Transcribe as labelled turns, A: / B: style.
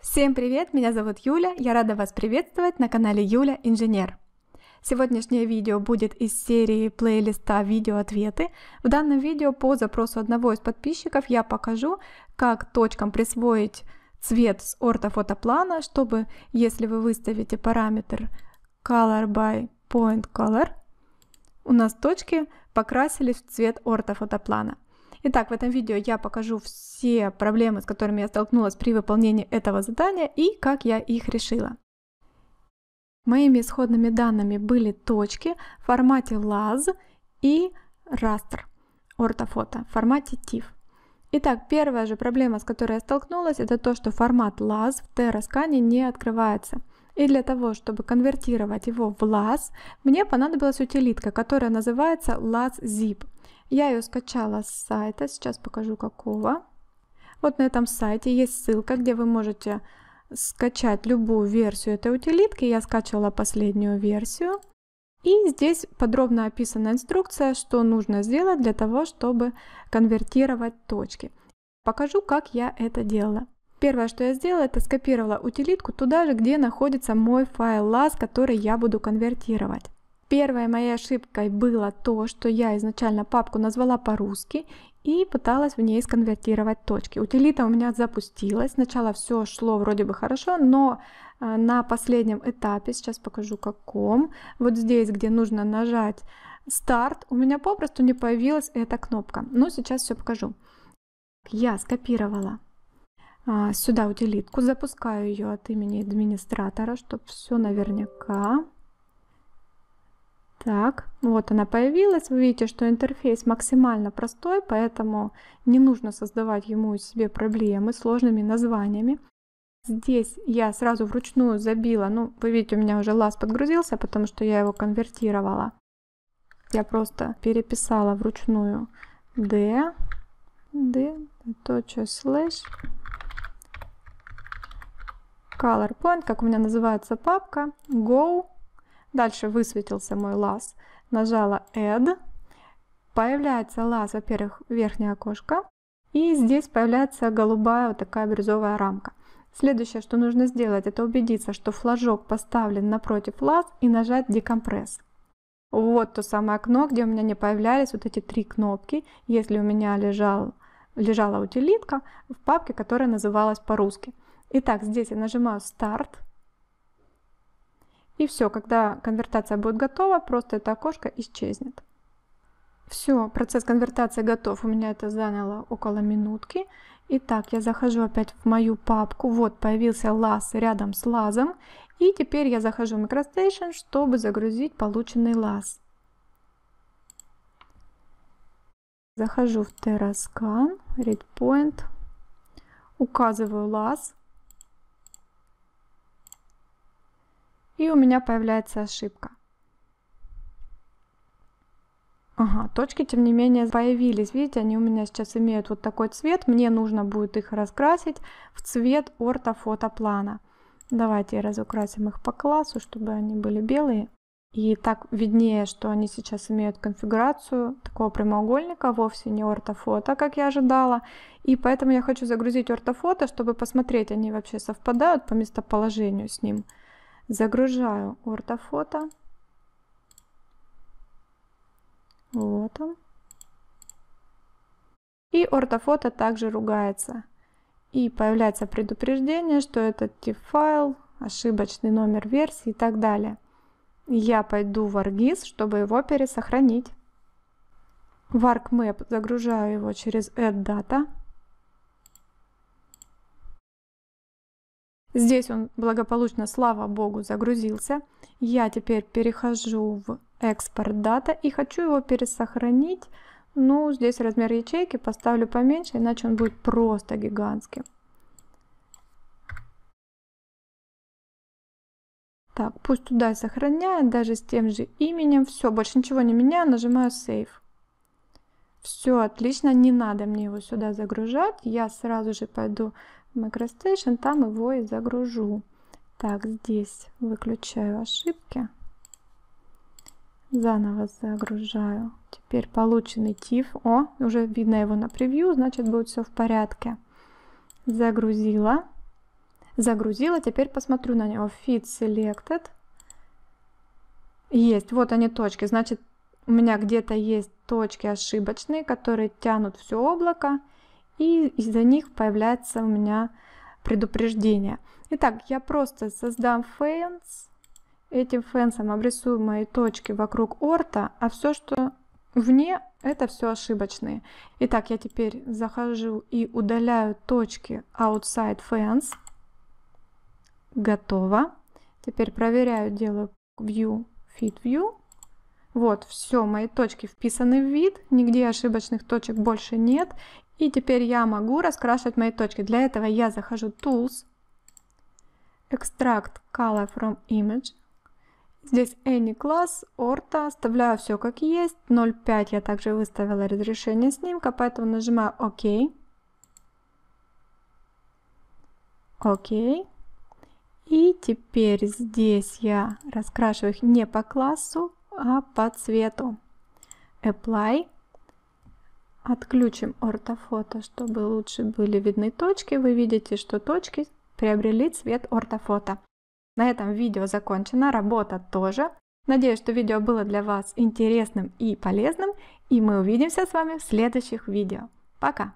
A: Всем привет, меня зовут Юля, я рада вас приветствовать на канале Юля Инженер. Сегодняшнее видео будет из серии плейлиста «Видео-ответы». В данном видео по запросу одного из подписчиков я покажу, как точкам присвоить цвет с ортофотоплана, чтобы, если вы выставите параметр color by point color, у нас точки покрасились в цвет ортофотоплана. Итак, в этом видео я покажу все проблемы, с которыми я столкнулась при выполнении этого задания и как я их решила. Моими исходными данными были точки в формате LAS и растр ортофото в формате TIFF. Итак, первая же проблема, с которой я столкнулась, это то, что формат LAS в TerraScan не открывается. И для того, чтобы конвертировать его в LAS, мне понадобилась утилитка, которая называется LASZip. Я ее скачала с сайта, сейчас покажу какого. Вот на этом сайте есть ссылка, где вы можете скачать любую версию этой утилитки. Я скачивала последнюю версию. И здесь подробно описана инструкция, что нужно сделать для того, чтобы конвертировать точки. Покажу, как я это делала. Первое, что я сделала, это скопировала утилитку туда же, где находится мой файл LAS, который я буду конвертировать. Первой моей ошибкой было то, что я изначально папку назвала по-русски и пыталась в ней сконвертировать точки. Утилита у меня запустилась, сначала все шло вроде бы хорошо, но а, на последнем этапе, сейчас покажу каком, вот здесь, где нужно нажать старт, у меня попросту не появилась эта кнопка. Но сейчас все покажу. Я скопировала а, сюда утилитку, запускаю ее от имени администратора, чтобы все наверняка. Так, вот она появилась. Вы видите, что интерфейс максимально простой, поэтому не нужно создавать ему себе проблемы с сложными названиями. Здесь я сразу вручную забила, ну, вы видите, у меня уже лаз подгрузился, потому что я его конвертировала. Я просто переписала вручную d, d, точка, слэш, color point, как у меня называется папка, go, Дальше высветился мой лаз. Нажала Add. Появляется лаз, во-первых, верхнее окошко. И здесь появляется голубая вот такая бирюзовая рамка. Следующее, что нужно сделать, это убедиться, что флажок поставлен напротив лаз и нажать декомпресс. Вот то самое окно, где у меня не появлялись вот эти три кнопки, если у меня лежал, лежала утилитка в папке, которая называлась по-русски. Итак, здесь я нажимаю «Старт», и все, когда конвертация будет готова, просто это окошко исчезнет. Все, процесс конвертации готов. У меня это заняло около минутки. Итак, я захожу опять в мою папку. Вот появился лаз рядом с лазом. И теперь я захожу в MicroStation, чтобы загрузить полученный лаз. Захожу в TerraScan, RedPoint. Указываю лаз. и у меня появляется ошибка. Ага, точки, тем не менее, появились. Видите, они у меня сейчас имеют вот такой цвет. Мне нужно будет их раскрасить в цвет ортофотоплана. Давайте разукрасим их по классу, чтобы они были белые. И так виднее, что они сейчас имеют конфигурацию такого прямоугольника, вовсе не ортофото, как я ожидала. И поэтому я хочу загрузить ортофото, чтобы посмотреть, они вообще совпадают по местоположению с ним. Загружаю ортофото. Вот он. И ортофото также ругается. И появляется предупреждение, что этот TIFF-файл, ошибочный номер версии и так далее. Я пойду в ArcGIS, чтобы его пересохранить. В ArcMap загружаю его через AddData. Здесь он благополучно, слава богу, загрузился. Я теперь перехожу в экспорт дата и хочу его пересохранить. Ну, здесь размер ячейки поставлю поменьше, иначе он будет просто гигантским. Так, пусть туда и сохраняет, даже с тем же именем. Все, больше ничего не меняю, нажимаю Save. Все, отлично, не надо мне его сюда загружать. Я сразу же пойду MicroStation, там его и загружу. Так, здесь выключаю ошибки. Заново загружаю. Теперь полученный TIFF. О, уже видно его на превью, значит будет все в порядке. Загрузила. Загрузила, теперь посмотрю на него. Fit Selected. Есть, вот они точки. Значит, у меня где-то есть точки ошибочные, которые тянут все облако и из-за них появляется у меня предупреждение. Итак, я просто создам фэнс, этим фэнсом обрисую мои точки вокруг орта, а все, что вне, это все ошибочные. Итак, я теперь захожу и удаляю точки outside fence. Готово. Теперь проверяю, делаю view, fit view. Вот, все, мои точки вписаны в вид, нигде ошибочных точек больше нет. И теперь я могу раскрашивать мои точки. Для этого я захожу Tools, Extract Color from Image. Здесь Any Class, Orta, оставляю все как есть. 0.5 я также выставила разрешение снимка, поэтому нажимаю ОК. ОК. И теперь здесь я раскрашиваю их не по классу, а по цвету. Apply. Отключим ортофото, чтобы лучше были видны точки. Вы видите, что точки приобрели цвет ортофото. На этом видео закончено, работа тоже. Надеюсь, что видео было для вас интересным и полезным, и мы увидимся с вами в следующих видео. Пока!